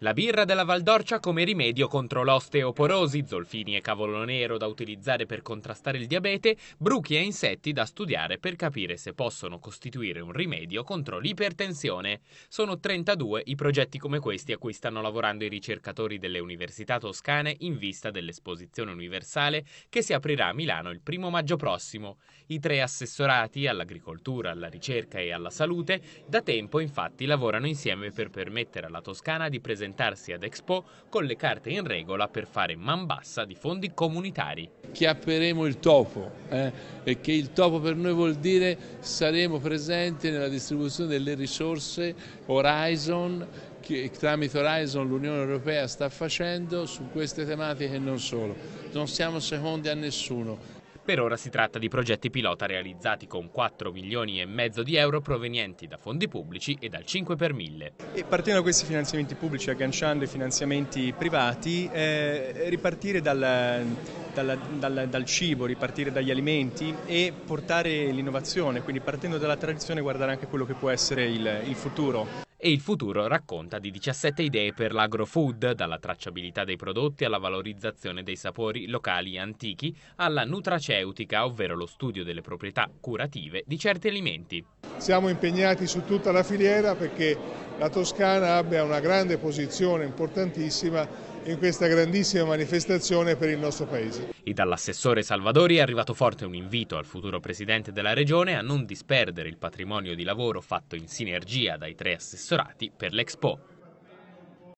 La birra della Valdorcia come rimedio contro l'osteoporosi, zolfini e cavolo nero da utilizzare per contrastare il diabete, bruchi e insetti da studiare per capire se possono costituire un rimedio contro l'ipertensione. Sono 32 i progetti come questi a cui stanno lavorando i ricercatori delle università toscane in vista dell'esposizione universale che si aprirà a Milano il primo maggio prossimo. I tre assessorati all'agricoltura, alla ricerca e alla salute da tempo infatti lavorano insieme per permettere alla Toscana di presentare presentarsi ad Expo con le carte in regola per fare man bassa di fondi comunitari. Chiapperemo il topo eh? e che il topo per noi vuol dire saremo presenti nella distribuzione delle risorse Horizon che tramite Horizon l'Unione Europea sta facendo su queste tematiche e non solo. Non siamo secondi a nessuno, per ora si tratta di progetti pilota realizzati con 4 milioni e mezzo di euro provenienti da fondi pubblici e dal 5 per 1000. E partendo da questi finanziamenti pubblici, agganciando i finanziamenti privati, eh, ripartire dal, dal, dal, dal, cibo, ripartire dagli alimenti e portare l'innovazione, quindi partendo dalla tradizione guardare anche quello che può essere il, il futuro e il futuro racconta di 17 idee per l'agrofood, dalla tracciabilità dei prodotti alla valorizzazione dei sapori locali antichi, alla nutraceutica, ovvero lo studio delle proprietà curative di certi alimenti. Siamo impegnati su tutta la filiera perché la Toscana abbia una grande posizione importantissima in questa grandissima manifestazione per il nostro Paese. E dall'assessore Salvadori è arrivato forte un invito al futuro Presidente della Regione a non disperdere il patrimonio di lavoro fatto in sinergia dai tre assessorati per l'Expo.